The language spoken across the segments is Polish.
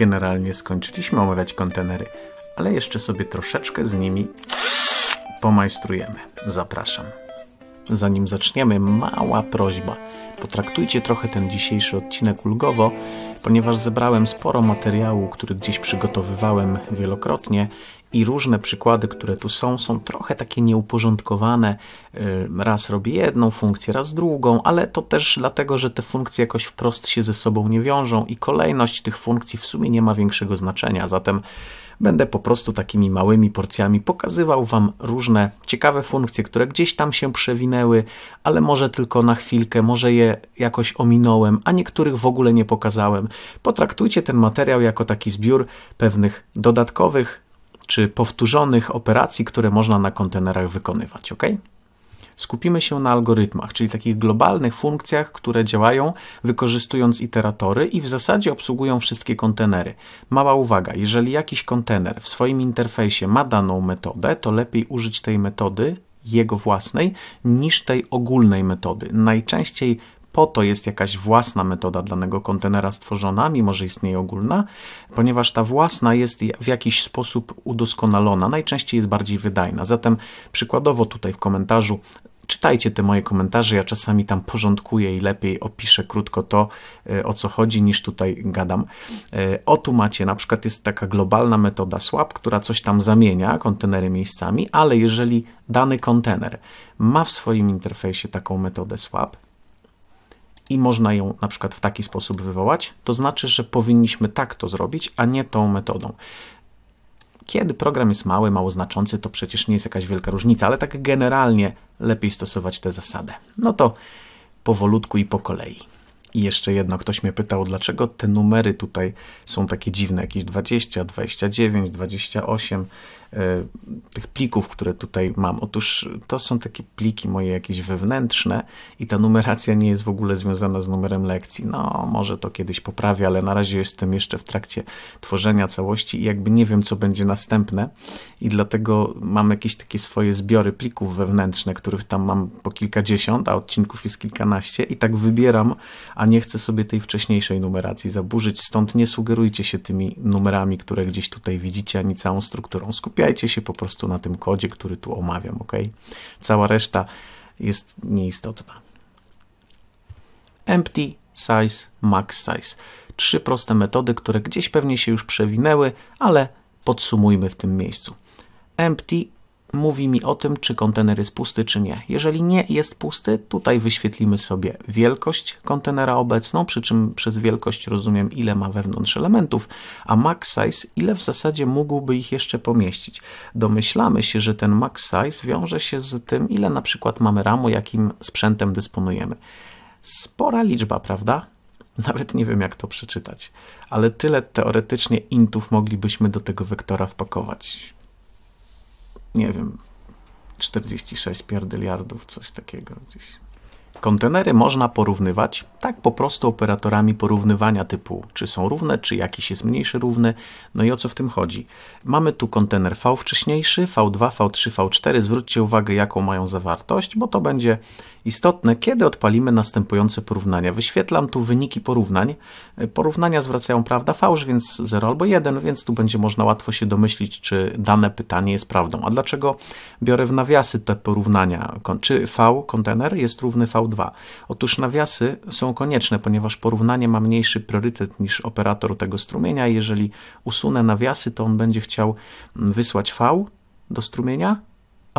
generalnie skończyliśmy omawiać kontenery, ale jeszcze sobie troszeczkę z nimi pomajstrujemy. Zapraszam. Zanim zaczniemy, mała prośba. Potraktujcie trochę ten dzisiejszy odcinek ulgowo ponieważ zebrałem sporo materiału, który gdzieś przygotowywałem wielokrotnie i różne przykłady, które tu są, są trochę takie nieuporządkowane. Y, raz robię jedną funkcję, raz drugą, ale to też dlatego, że te funkcje jakoś wprost się ze sobą nie wiążą i kolejność tych funkcji w sumie nie ma większego znaczenia. Zatem będę po prostu takimi małymi porcjami pokazywał Wam różne ciekawe funkcje, które gdzieś tam się przewinęły, ale może tylko na chwilkę, może je jakoś ominąłem, a niektórych w ogóle nie pokazałem. Potraktujcie ten materiał jako taki zbiór pewnych dodatkowych czy powtórzonych operacji, które można na kontenerach wykonywać, ok? skupimy się na algorytmach, czyli takich globalnych funkcjach, które działają wykorzystując iteratory i w zasadzie obsługują wszystkie kontenery. Mała uwaga, jeżeli jakiś kontener w swoim interfejsie ma daną metodę, to lepiej użyć tej metody jego własnej niż tej ogólnej metody. Najczęściej po to jest jakaś własna metoda danego kontenera stworzona, mimo że istnieje ogólna, ponieważ ta własna jest w jakiś sposób udoskonalona, najczęściej jest bardziej wydajna. Zatem przykładowo tutaj w komentarzu czytajcie te moje komentarze. Ja czasami tam porządkuję i lepiej opiszę krótko to, e, o co chodzi, niż tutaj gadam. E, o tu macie, na przykład jest taka globalna metoda SWAP, która coś tam zamienia kontenery miejscami, ale jeżeli dany kontener ma w swoim interfejsie taką metodę SWAP, i można ją na przykład w taki sposób wywołać, to znaczy, że powinniśmy tak to zrobić, a nie tą metodą. Kiedy program jest mały, mało znaczący, to przecież nie jest jakaś wielka różnica, ale tak generalnie lepiej stosować tę zasadę. No to powolutku i po kolei. I jeszcze jedno, ktoś mnie pytał, dlaczego te numery tutaj są takie dziwne, jakieś 20, 29, 28. E, tych plików, które tutaj mam. Otóż to są takie pliki moje jakieś wewnętrzne i ta numeracja nie jest w ogóle związana z numerem lekcji. No, może to kiedyś poprawię, ale na razie jestem jeszcze w trakcie tworzenia całości i jakby nie wiem, co będzie następne i dlatego mam jakieś takie swoje zbiory plików wewnętrzne, których tam mam po kilkadziesiąt, a odcinków jest kilkanaście i tak wybieram, a nie chcę sobie tej wcześniejszej numeracji zaburzyć, stąd nie sugerujcie się tymi numerami, które gdzieś tutaj widzicie, ani całą strukturą. Skupiam skupiajcie się po prostu na tym kodzie, który tu omawiam, ok? Cała reszta jest nieistotna. Empty, size, max size. Trzy proste metody, które gdzieś pewnie się już przewinęły, ale podsumujmy w tym miejscu. Empty mówi mi o tym, czy kontener jest pusty, czy nie. Jeżeli nie jest pusty, tutaj wyświetlimy sobie wielkość kontenera obecną, przy czym przez wielkość rozumiem, ile ma wewnątrz elementów, a max size, ile w zasadzie mógłby ich jeszcze pomieścić. Domyślamy się, że ten max size wiąże się z tym, ile na przykład mamy ramu, jakim sprzętem dysponujemy. Spora liczba, prawda? Nawet nie wiem, jak to przeczytać, ale tyle teoretycznie intów moglibyśmy do tego wektora wpakować nie wiem, 46 pierdyliardów, coś takiego gdzieś. Kontenery można porównywać tak po prostu operatorami porównywania typu czy są równe, czy jakiś jest mniejszy równy. No i o co w tym chodzi? Mamy tu kontener V wcześniejszy, V2, V3, V4. Zwróćcie uwagę jaką mają zawartość, bo to będzie Istotne, kiedy odpalimy następujące porównania. Wyświetlam tu wyniki porównań. E, porównania zwracają prawda fałsz, więc 0 albo 1, więc tu będzie można łatwo się domyślić, czy dane pytanie jest prawdą. A dlaczego biorę w nawiasy te porównania? Czy V kontener jest równy V2? Otóż nawiasy są konieczne, ponieważ porównanie ma mniejszy priorytet niż operator tego strumienia. Jeżeli usunę nawiasy, to on będzie chciał mm, wysłać V do strumienia,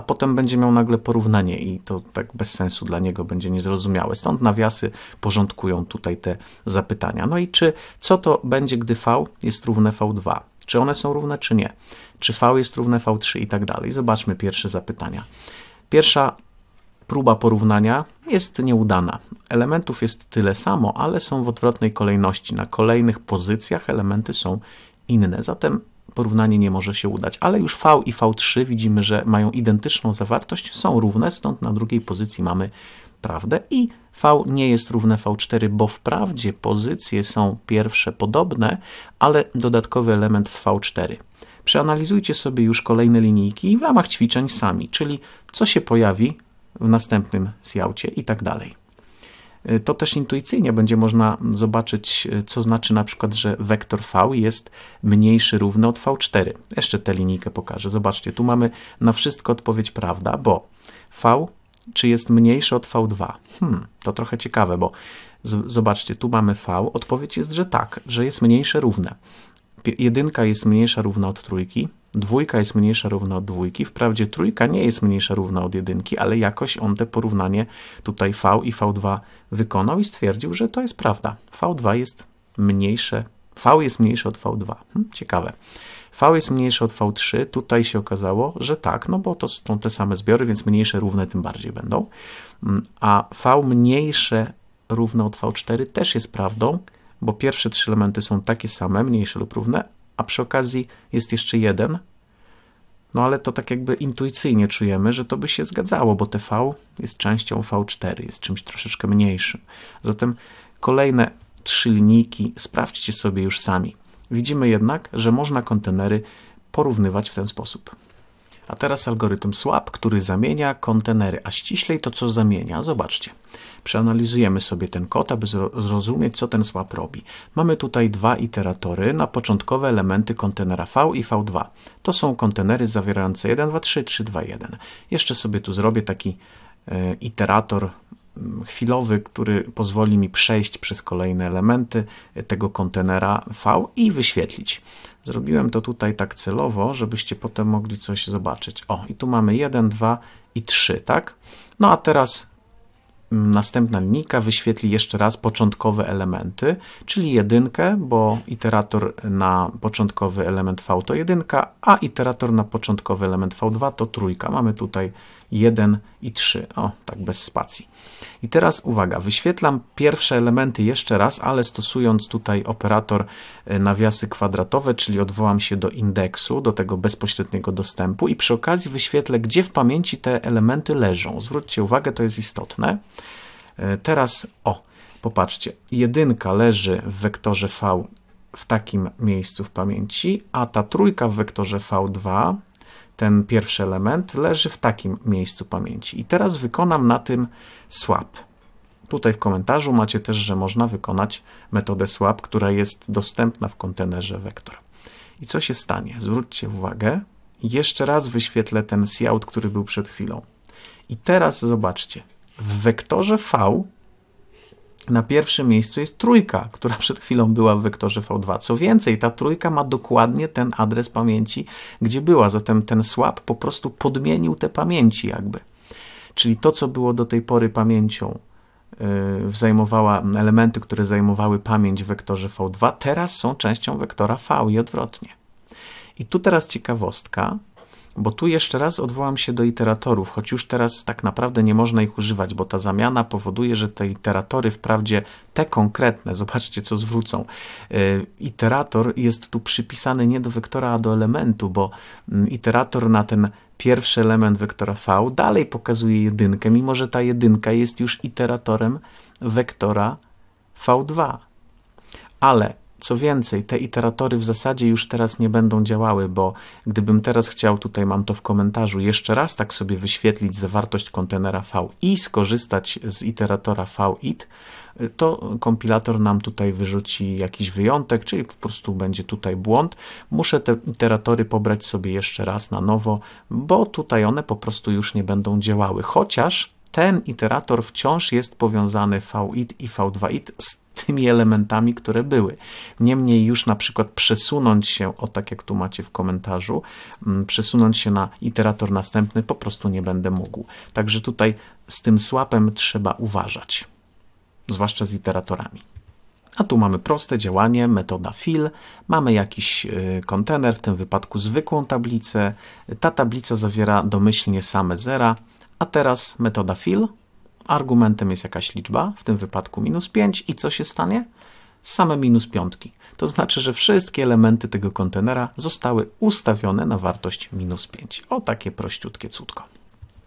a potem będzie miał nagle porównanie i to tak bez sensu dla niego będzie niezrozumiałe. Stąd nawiasy porządkują tutaj te zapytania. No i czy co to będzie, gdy V jest równe V2? Czy one są równe, czy nie? Czy V jest równe V3 i tak dalej? Zobaczmy pierwsze zapytania. Pierwsza próba porównania jest nieudana. Elementów jest tyle samo, ale są w odwrotnej kolejności. Na kolejnych pozycjach elementy są inne. Zatem porównanie nie może się udać. Ale już V i V3 widzimy, że mają identyczną zawartość, są równe, stąd na drugiej pozycji mamy prawdę i V nie jest równe V4, bo wprawdzie pozycje są pierwsze podobne, ale dodatkowy element w V4. Przeanalizujcie sobie już kolejne linijki w ramach ćwiczeń sami, czyli co się pojawi w następnym zjałcie i tak dalej. Y, to też intuicyjnie będzie można zobaczyć, y, co znaczy na przykład, że wektor V jest mniejszy równy od V4. Jeszcze tę linijkę pokażę. Zobaczcie, tu mamy na wszystko odpowiedź prawda, bo V czy jest mniejszy od V2? Hmm, to trochę ciekawe, bo zobaczcie, tu mamy V, odpowiedź jest, że tak, że jest mniejsze równe. Jedynka jest mniejsza równa od trójki, Dwójka jest mniejsza równa od dwójki. Wprawdzie trójka nie jest mniejsza równa od jedynki, ale jakoś on te porównanie tutaj V i V2 wykonał i stwierdził, że to jest prawda. V2 jest mniejsze, V jest mniejsze od V2. Hm, ciekawe. V jest mniejsze od V3. Tutaj się okazało, że tak, no bo to są te same zbiory, więc mniejsze równe tym bardziej będą. Mm, a V mniejsze równe od V4 też jest prawdą, bo pierwsze trzy elementy są takie same, mniejsze lub równe, a przy okazji jest jeszcze jeden. No ale to tak jakby intuicyjnie czujemy, że to by się zgadzało, bo TV jest częścią V4, jest czymś troszeczkę mniejszym. Zatem kolejne trzy linijki sprawdźcie sobie już sami. Widzimy jednak, że można kontenery porównywać w ten sposób. A teraz algorytm swap, który zamienia kontenery, a ściślej to co zamienia, zobaczcie. Przeanalizujemy sobie ten kod, aby zrozumieć, co ten swap robi. Mamy tutaj dwa iteratory na początkowe elementy kontenera V i V2. To są kontenery zawierające 1, 2, 3, 3, 2, 1. Jeszcze sobie tu zrobię taki e, iterator mm, chwilowy, który pozwoli mi przejść przez kolejne elementy e, tego kontenera V i wyświetlić. Zrobiłem to tutaj tak celowo, żebyście potem mogli coś zobaczyć. O, i tu mamy 1, 2 i 3, tak? No a teraz następna linijka wyświetli jeszcze raz początkowe elementy, czyli jedynkę, bo iterator na początkowy element V to jedynka, a iterator na początkowy element V2 to trójka. Mamy tutaj 1 i 3. O, tak bez spacji. I teraz uwaga, wyświetlam pierwsze elementy jeszcze raz, ale stosując tutaj operator e, nawiasy kwadratowe, czyli odwołam się do indeksu, do tego bezpośredniego dostępu i przy okazji wyświetlę, gdzie w pamięci te elementy leżą. Zwróćcie uwagę, to jest istotne. E, teraz, o, popatrzcie, jedynka leży w wektorze V w takim miejscu w pamięci, a ta trójka w wektorze V2 ten pierwszy element, leży w takim miejscu pamięci. I teraz wykonam na tym swap. Tutaj w komentarzu macie też, że można wykonać metodę swap, która jest dostępna w kontenerze Vector. I co się stanie? Zwróćcie uwagę, jeszcze raz wyświetlę ten cout, który był przed chwilą. I teraz zobaczcie, w wektorze V na pierwszym miejscu jest trójka, która przed chwilą była w wektorze V2. Co więcej, ta trójka ma dokładnie ten adres pamięci, gdzie była, zatem ten swap po prostu podmienił te pamięci jakby. Czyli to, co było do tej pory pamięcią, yy, zajmowała elementy, które zajmowały pamięć w wektorze V2, teraz są częścią wektora V i odwrotnie. I tu teraz ciekawostka, bo tu jeszcze raz odwołam się do iteratorów, choć już teraz tak naprawdę nie można ich używać, bo ta zamiana powoduje, że te iteratory, wprawdzie te konkretne, zobaczcie co zwrócą. Y, iterator jest tu przypisany nie do wektora, a do elementu, bo mm, iterator na ten pierwszy element wektora v dalej pokazuje jedynkę, mimo że ta jedynka jest już iteratorem wektora v2. Ale co więcej, te iteratory w zasadzie już teraz nie będą działały, bo gdybym teraz chciał, tutaj mam to w komentarzu, jeszcze raz tak sobie wyświetlić zawartość kontenera V i skorzystać z iteratora VIT, to kompilator nam tutaj wyrzuci jakiś wyjątek, czyli po prostu będzie tutaj błąd. Muszę te iteratory pobrać sobie jeszcze raz na nowo, bo tutaj one po prostu już nie będą działały. Chociaż ten iterator wciąż jest powiązany VIT i V2IT z tymi elementami, które były. Niemniej już na przykład przesunąć się, o tak jak tu macie w komentarzu, mm, przesunąć się na iterator następny po prostu nie będę mógł. Także tutaj z tym słapem trzeba uważać, zwłaszcza z iteratorami. A tu mamy proste działanie, metoda fill, mamy jakiś y, kontener, w tym wypadku zwykłą tablicę. Ta tablica zawiera domyślnie same zera, a teraz metoda fill, argumentem jest jakaś liczba, w tym wypadku minus 5 i co się stanie? Same minus piątki. To znaczy, że wszystkie elementy tego kontenera zostały ustawione na wartość minus 5. O takie prościutkie cudko.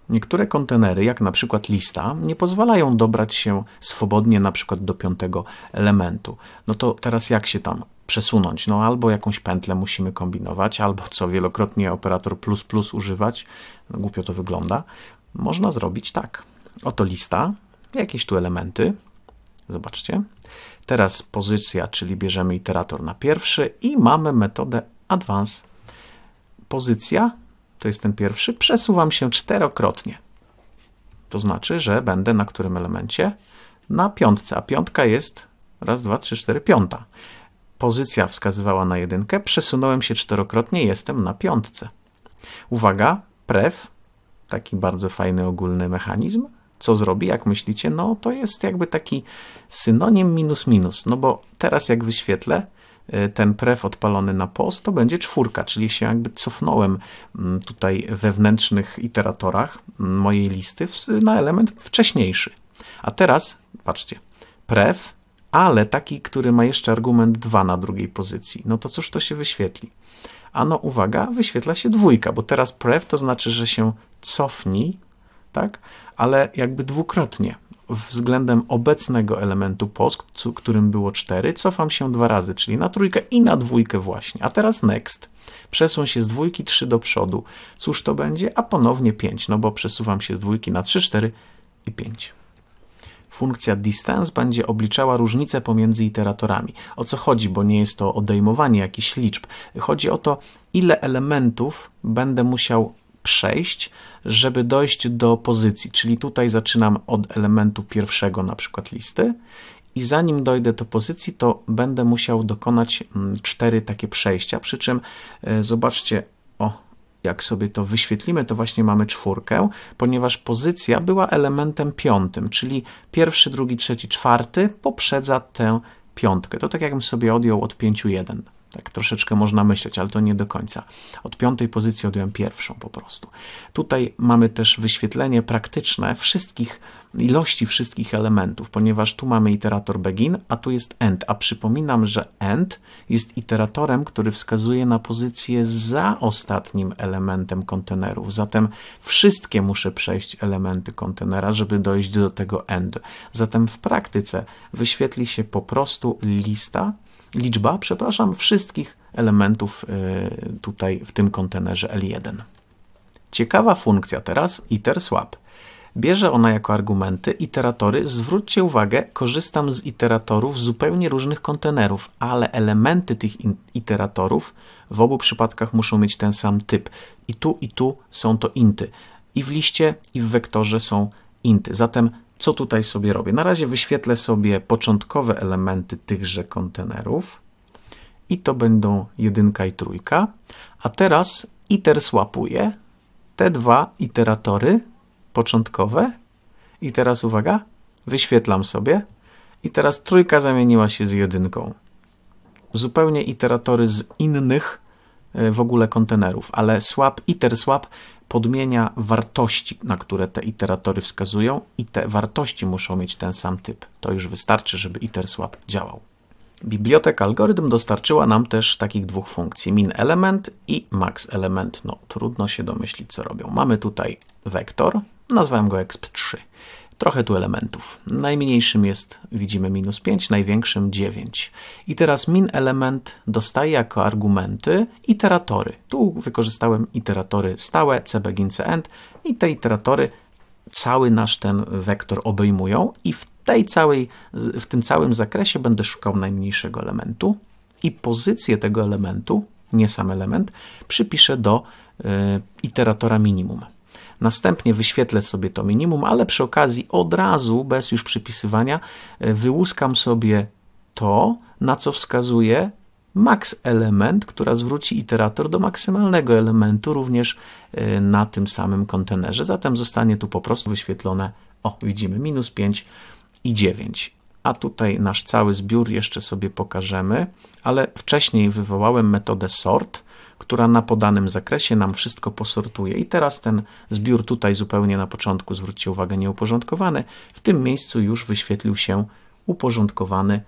Niektóre kontenery, jak na przykład lista, nie pozwalają dobrać się swobodnie na przykład do piątego elementu. No to teraz jak się tam przesunąć? No albo jakąś pętlę musimy kombinować, albo co wielokrotnie operator plus plus używać. No, głupio to wygląda. Można zrobić tak. Oto lista, jakieś tu elementy, zobaczcie. Teraz pozycja, czyli bierzemy iterator na pierwszy i mamy metodę advance. Pozycja, to jest ten pierwszy, przesuwam się czterokrotnie. To znaczy, że będę na którym elemencie? Na piątce, a piątka jest raz, dwa, trzy, cztery, piąta. Pozycja wskazywała na jedynkę, przesunąłem się czterokrotnie, jestem na piątce. Uwaga, pref, taki bardzo fajny ogólny mechanizm, co zrobi, jak myślicie? No to jest jakby taki synonim minus minus, no bo teraz jak wyświetlę y, ten pref odpalony na post, to będzie czwórka, czyli się jakby cofnąłem mm, tutaj wewnętrznych iteratorach mm, mojej listy na element wcześniejszy. A teraz, patrzcie, pref, ale taki, który ma jeszcze argument 2 na drugiej pozycji. No to cóż to się wyświetli? A no uwaga, wyświetla się dwójka, bo teraz pref to znaczy, że się cofni, tak? ale jakby dwukrotnie względem obecnego elementu POS, którym było 4, cofam się dwa razy, czyli na trójkę i na dwójkę właśnie. A teraz next. Przesuń się z dwójki 3 do przodu. Cóż to będzie? A ponownie 5, no bo przesuwam się z dwójki na 3, 4 i 5. Funkcja distance będzie obliczała różnicę pomiędzy iteratorami. O co chodzi, bo nie jest to odejmowanie jakichś liczb. Chodzi o to, ile elementów będę musiał przejść, żeby dojść do pozycji, czyli tutaj zaczynam od elementu pierwszego na przykład listy i zanim dojdę do pozycji, to będę musiał dokonać mm, cztery takie przejścia, przy czym e, zobaczcie, o, jak sobie to wyświetlimy, to właśnie mamy czwórkę, ponieważ pozycja była elementem piątym, czyli pierwszy, drugi, trzeci, czwarty poprzedza tę piątkę. To tak jakbym sobie odjął od jeden. Tak troszeczkę można myśleć, ale to nie do końca. Od piątej pozycji odjąłem pierwszą po prostu. Tutaj mamy też wyświetlenie praktyczne wszystkich ilości wszystkich elementów, ponieważ tu mamy iterator begin, a tu jest end. A przypominam, że end jest iteratorem, który wskazuje na pozycję za ostatnim elementem kontenerów. Zatem wszystkie muszę przejść elementy kontenera, żeby dojść do tego end. Zatem w praktyce wyświetli się po prostu lista liczba, przepraszam, wszystkich elementów y, tutaj w tym kontenerze L1. Ciekawa funkcja teraz swap. Bierze ona jako argumenty iteratory. Zwróćcie uwagę, korzystam z iteratorów zupełnie różnych kontenerów, ale elementy tych iteratorów w obu przypadkach muszą mieć ten sam typ. I tu, i tu są to inty. I w liście, i w wektorze są inty. Zatem co tutaj sobie robię. Na razie wyświetlę sobie początkowe elementy tychże kontenerów i to będą jedynka i trójka. A teraz iter słapuje te dwa iteratory początkowe i teraz uwaga, wyświetlam sobie i teraz trójka zamieniła się z jedynką. Zupełnie iteratory z innych e, w ogóle kontenerów, ale swap, iter swap podmienia wartości, na które te iteratory wskazują i te wartości muszą mieć ten sam typ. To już wystarczy, żeby IterSwap działał. Biblioteka algorytm dostarczyła nam też takich dwóch funkcji, min element i max element. No, trudno się domyślić, co robią. Mamy tutaj wektor, nazwałem go exp3 trochę tu elementów. Najmniejszym jest, widzimy, minus 5, największym 9. I teraz min element dostaje jako argumenty iteratory. Tu wykorzystałem iteratory stałe, cbegin, cend i te iteratory cały nasz ten wektor obejmują i w, tej całej, w tym całym zakresie będę szukał najmniejszego elementu i pozycję tego elementu, nie sam element, przypiszę do y, iteratora minimum. Następnie wyświetlę sobie to minimum, ale przy okazji od razu, bez już przypisywania, e, wyłuskam sobie to, na co wskazuje max element, która zwróci iterator do maksymalnego elementu również e, na tym samym kontenerze. Zatem zostanie tu po prostu wyświetlone, o widzimy, minus 5 i 9 a tutaj nasz cały zbiór jeszcze sobie pokażemy, ale wcześniej wywołałem metodę sort, która na podanym zakresie nam wszystko posortuje. I teraz ten zbiór tutaj zupełnie na początku, zwróćcie uwagę, nieuporządkowany. W tym miejscu już wyświetlił się uporządkowany.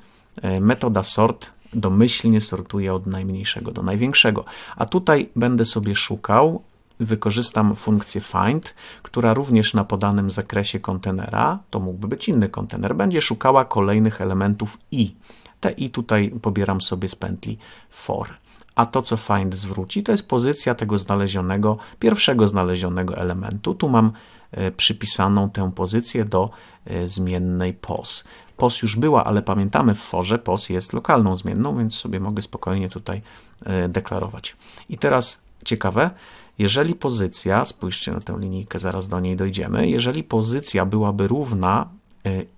E, metoda sort domyślnie sortuje od najmniejszego do największego. A tutaj będę sobie szukał, wykorzystam funkcję find, która również na podanym zakresie kontenera, to mógłby być inny kontener, będzie szukała kolejnych elementów i. Te i tutaj pobieram sobie z pętli for a to, co find zwróci, to jest pozycja tego znalezionego, pierwszego znalezionego elementu. Tu mam e, przypisaną tę pozycję do e, zmiennej pos. POS już była, ale pamiętamy w forze POS jest lokalną zmienną, więc sobie mogę spokojnie tutaj e, deklarować. I teraz ciekawe, jeżeli pozycja, spójrzcie na tę linijkę, zaraz do niej dojdziemy, jeżeli pozycja byłaby równa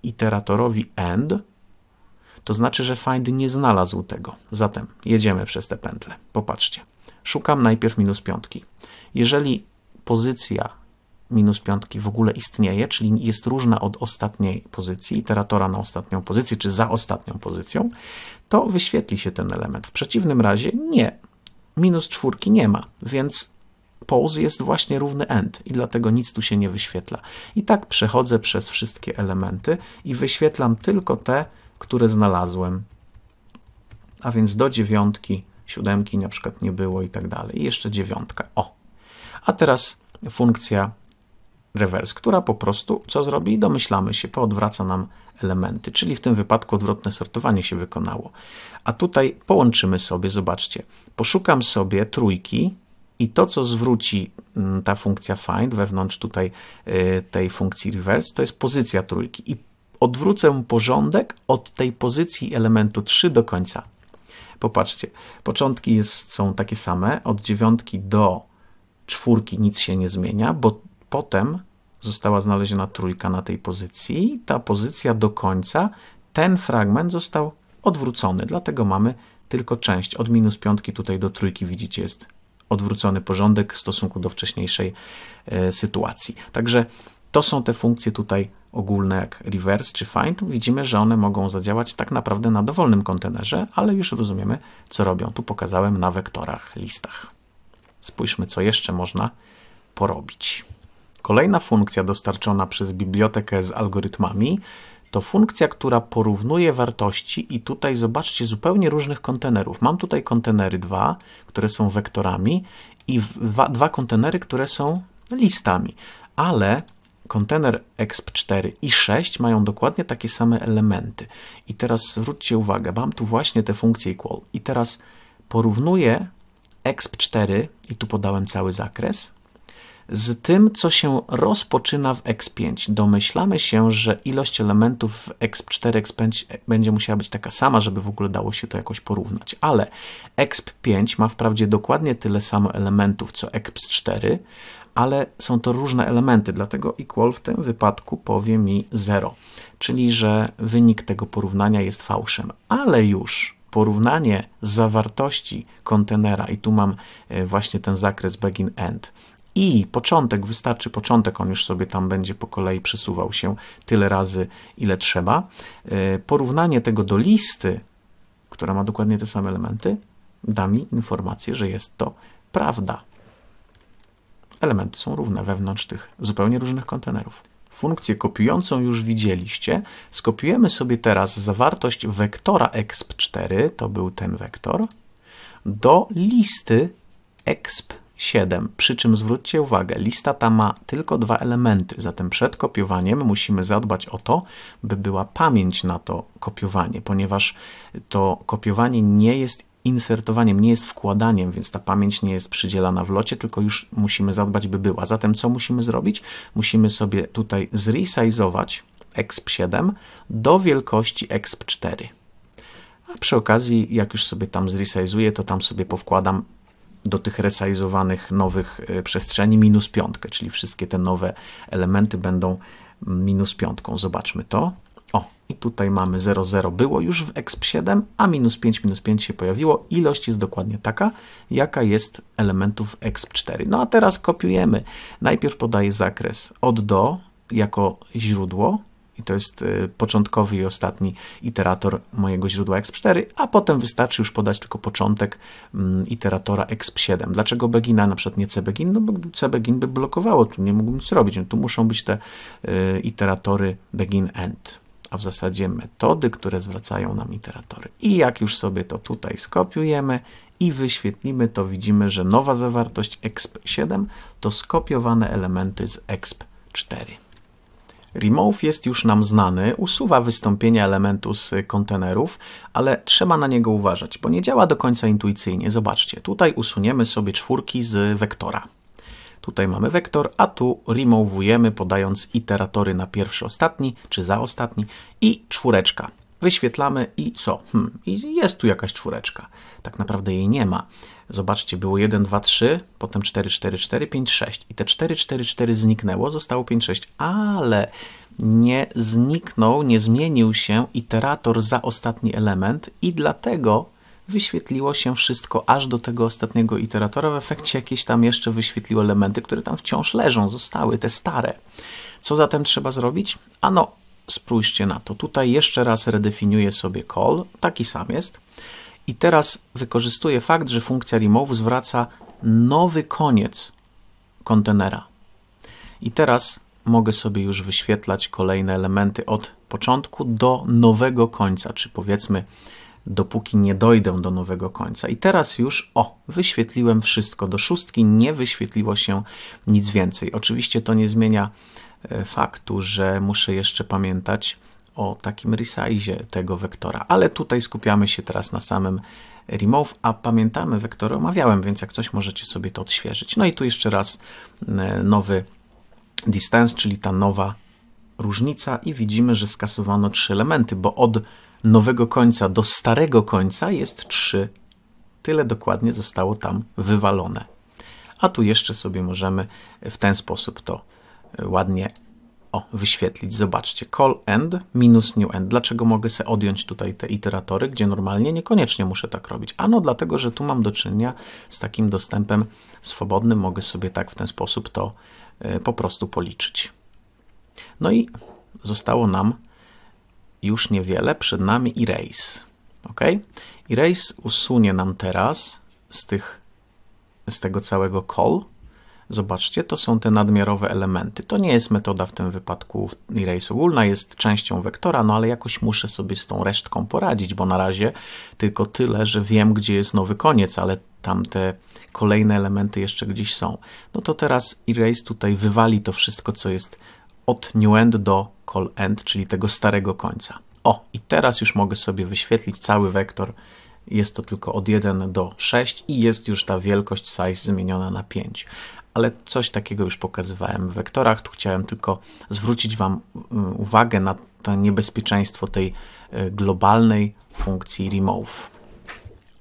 iteratorowi end, to znaczy, że find nie znalazł tego. Zatem jedziemy przez te pętle. Popatrzcie. Szukam najpierw minus piątki. Jeżeli pozycja minus piątki w ogóle istnieje, czyli jest różna od ostatniej pozycji, iteratora na ostatnią pozycję, czy za ostatnią pozycją, to wyświetli się ten element. W przeciwnym razie nie. Minus czwórki nie ma, więc pose jest właśnie równy end i dlatego nic tu się nie wyświetla. I tak przechodzę przez wszystkie elementy i wyświetlam tylko te, które znalazłem. A więc do dziewiątki, siódemki na przykład nie było i tak dalej. I jeszcze dziewiątka. O! A teraz funkcja reverse, która po prostu co zrobi? Domyślamy się, poodwraca nam elementy, czyli w tym wypadku odwrotne sortowanie się wykonało. A tutaj połączymy sobie, zobaczcie, poszukam sobie trójki i to, co zwróci mm, ta funkcja find wewnątrz tutaj y, tej funkcji reverse, to jest pozycja trójki i odwrócę porządek od tej pozycji elementu 3 do końca. Popatrzcie, początki jest, są takie same, od dziewiątki do czwórki nic się nie zmienia, bo potem została znaleziona trójka na tej pozycji, ta pozycja do końca, ten fragment został odwrócony, dlatego mamy tylko część. Od minus piątki tutaj do trójki widzicie jest odwrócony porządek w stosunku do wcześniejszej y, sytuacji. Także to są te funkcje tutaj ogólne jak reverse czy find, widzimy, że one mogą zadziałać tak naprawdę na dowolnym kontenerze, ale już rozumiemy, co robią. Tu pokazałem na wektorach, listach. Spójrzmy, co jeszcze można porobić. Kolejna funkcja dostarczona przez bibliotekę z algorytmami to funkcja, która porównuje wartości i tutaj zobaczcie zupełnie różnych kontenerów. Mam tutaj kontenery dwa, które są wektorami i dwa kontenery, które są listami, ale kontener EXP4 i 6 mają dokładnie takie same elementy. I teraz zwróćcie uwagę, mam tu właśnie te funkcje equal. I teraz porównuję EXP4, i tu podałem cały zakres, z tym, co się rozpoczyna w X5. Domyślamy się, że ilość elementów w X4, exp 5 będzie musiała być taka sama, żeby w ogóle dało się to jakoś porównać, ale X5 ma wprawdzie dokładnie tyle samo elementów, co X4, ale są to różne elementy, dlatego equal w tym wypadku powie mi 0, czyli że wynik tego porównania jest fałszem, ale już porównanie zawartości kontenera i tu mam e, właśnie ten zakres begin end i początek, wystarczy początek, on już sobie tam będzie po kolei przesuwał się tyle razy, ile trzeba. E, porównanie tego do listy, która ma dokładnie te same elementy, da mi informację, że jest to prawda. Elementy są równe wewnątrz tych zupełnie różnych kontenerów. Funkcję kopiującą już widzieliście. Skopiujemy sobie teraz zawartość wektora exp4, to był ten wektor, do listy exp7. Przy czym zwróćcie uwagę, lista ta ma tylko dwa elementy, zatem przed kopiowaniem musimy zadbać o to, by była pamięć na to kopiowanie, ponieważ to kopiowanie nie jest insertowaniem, nie jest wkładaniem, więc ta pamięć nie jest przydzielana w locie, tylko już musimy zadbać, by była. Zatem co musimy zrobić? Musimy sobie tutaj zresizować exp7 do wielkości exp4. A przy okazji, jak już sobie tam zresizuję, to tam sobie powkładam do tych resizowanych nowych y, przestrzeni minus piątkę, czyli wszystkie te nowe elementy będą mm, minus piątką. Zobaczmy to. I tutaj mamy 00 było już w exp7, a minus 5, minus 5 się pojawiło. Ilość jest dokładnie taka, jaka jest elementów exp4. No a teraz kopiujemy. Najpierw podaję zakres od do jako źródło, i to jest y, początkowy i ostatni iterator mojego źródła exp4, a potem wystarczy już podać tylko początek mm, iteratora exp7. Dlaczego begina, na przykład nie cbegin? No bo cbegin by blokowało, tu nie mógłbym nic robić. No, tu muszą być te y, iteratory begin end a w zasadzie metody, które zwracają nam iteratory. I jak już sobie to tutaj skopiujemy i wyświetlimy, to widzimy, że nowa zawartość exp7 to skopiowane elementy z exp4. Remove jest już nam znany, usuwa wystąpienia elementu z kontenerów, ale trzeba na niego uważać, bo nie działa do końca intuicyjnie. Zobaczcie, tutaj usuniemy sobie czwórki z wektora. Tutaj mamy wektor, a tu removujemy podając iteratory na pierwszy, ostatni czy za ostatni i czwóreczka. Wyświetlamy i co? Hmm, jest tu jakaś czwóreczka. Tak naprawdę jej nie ma. Zobaczcie, było 1, 2, 3, potem 4, 4, 4, 5, 6. I te 4, 4, 4 zniknęło, zostało 5, 6, ale nie zniknął, nie zmienił się iterator za ostatni element i dlatego wyświetliło się wszystko aż do tego ostatniego iteratora. W efekcie jakieś tam jeszcze wyświetliło elementy, które tam wciąż leżą, zostały te stare. Co zatem trzeba zrobić? Ano, spójrzcie na to. Tutaj jeszcze raz redefiniuję sobie call, taki sam jest. I teraz wykorzystuję fakt, że funkcja remove zwraca nowy koniec kontenera. I teraz mogę sobie już wyświetlać kolejne elementy od początku do nowego końca, czy powiedzmy dopóki nie dojdę do nowego końca. I teraz już, o, wyświetliłem wszystko. Do szóstki nie wyświetliło się nic więcej. Oczywiście to nie zmienia e, faktu, że muszę jeszcze pamiętać o takim resize tego wektora, ale tutaj skupiamy się teraz na samym remove, a pamiętamy, wektory omawiałem, więc jak coś możecie sobie to odświeżyć. No i tu jeszcze raz nowy distance, czyli ta nowa różnica i widzimy, że skasowano trzy elementy, bo od nowego końca do starego końca jest 3. Tyle dokładnie zostało tam wywalone. A tu jeszcze sobie możemy w ten sposób to e, ładnie o, wyświetlić. Zobaczcie, call end minus new end. Dlaczego mogę sobie odjąć tutaj te iteratory, gdzie normalnie niekoniecznie muszę tak robić? Ano dlatego, że tu mam do czynienia z takim dostępem swobodnym. Mogę sobie tak w ten sposób to e, po prostu policzyć. No i zostało nam już niewiele przed nami erase. Ok? Erase usunie nam teraz z, tych, z tego całego call. Zobaczcie, to są te nadmiarowe elementy. To nie jest metoda w tym wypadku erase ogólna, jest częścią wektora, no ale jakoś muszę sobie z tą resztką poradzić, bo na razie tylko tyle, że wiem, gdzie jest nowy koniec, ale tamte kolejne elementy jeszcze gdzieś są. No to teraz erase tutaj wywali to wszystko, co jest od new end do call end, czyli tego starego końca. O, i teraz już mogę sobie wyświetlić cały wektor. Jest to tylko od 1 do 6 i jest już ta wielkość size zmieniona na 5. Ale coś takiego już pokazywałem w wektorach. Tu chciałem tylko zwrócić Wam y, uwagę na to niebezpieczeństwo tej y, globalnej funkcji remove.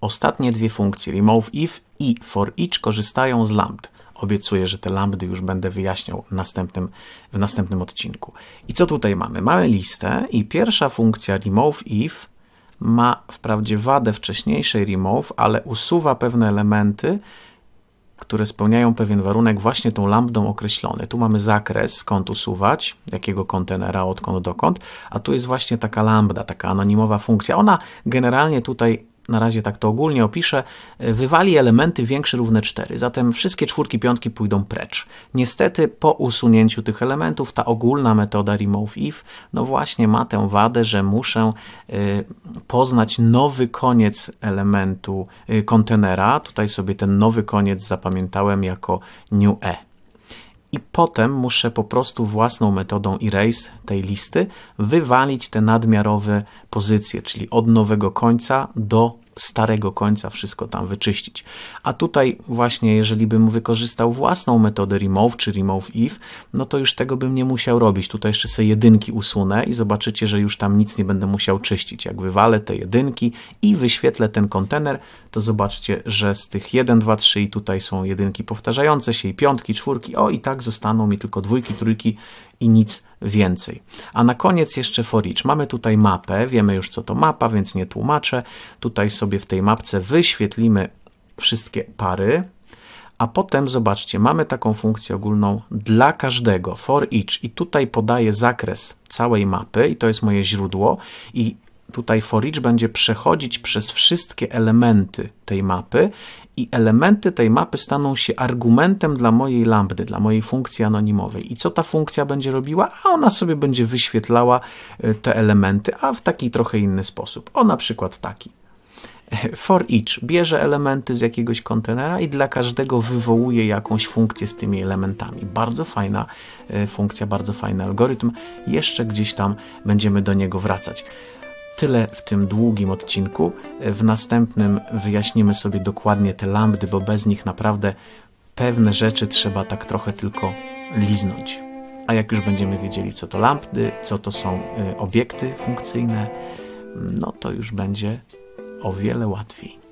Ostatnie dwie funkcje remove if i for each korzystają z lambda. Obiecuję, że te lambdy już będę wyjaśniał w następnym, w następnym odcinku. I co tutaj mamy? Mamy listę i pierwsza funkcja remove if ma wprawdzie wadę wcześniejszej remove, ale usuwa pewne elementy, które spełniają pewien warunek właśnie tą lambdą określony. Tu mamy zakres, skąd usuwać, jakiego kontenera, odkąd dokąd, a tu jest właśnie taka lambda, taka anonimowa funkcja. Ona generalnie tutaj na razie tak to ogólnie opiszę, e, wywali elementy większe równe 4, zatem wszystkie czwórki piątki pójdą precz. Niestety po usunięciu tych elementów ta ogólna metoda remove if no właśnie ma tę wadę, że muszę e, poznać nowy koniec elementu e, kontenera. Tutaj sobie ten nowy koniec zapamiętałem jako new e i potem muszę po prostu własną metodą erase tej listy wywalić te nadmiarowe pozycje, czyli od nowego końca do starego końca wszystko tam wyczyścić. A tutaj właśnie, jeżeli bym wykorzystał własną metodę remove czy remove if, no to już tego bym nie musiał robić. Tutaj jeszcze sobie jedynki usunę i zobaczycie, że już tam nic nie będę musiał czyścić. Jak wywalę te jedynki i wyświetlę ten kontener, to zobaczcie, że z tych 1, 2, 3 i tutaj są jedynki powtarzające się i piątki, czwórki, o i tak zostaną mi tylko dwójki, trójki i nic więcej. A na koniec jeszcze for each. Mamy tutaj mapę, wiemy już co to mapa, więc nie tłumaczę. Tutaj sobie w tej mapce wyświetlimy wszystkie pary, a potem zobaczcie, mamy taką funkcję ogólną dla każdego, for each i tutaj podaję zakres całej mapy i to jest moje źródło i tutaj for each będzie przechodzić przez wszystkie elementy tej mapy i elementy tej mapy staną się argumentem dla mojej lambdy, dla mojej funkcji anonimowej. I co ta funkcja będzie robiła? A ona sobie będzie wyświetlała e, te elementy, a w taki trochę inny sposób. O na przykład taki. E, for each bierze elementy z jakiegoś kontenera i dla każdego wywołuje jakąś funkcję z tymi elementami. Bardzo fajna e, funkcja, bardzo fajny algorytm. Jeszcze gdzieś tam będziemy do niego wracać tyle w tym długim odcinku. W następnym wyjaśnimy sobie dokładnie te lambdy, bo bez nich naprawdę pewne rzeczy trzeba tak trochę tylko liznąć. A jak już będziemy wiedzieli, co to lampdy, co to są y, obiekty funkcyjne, no to już będzie o wiele łatwiej.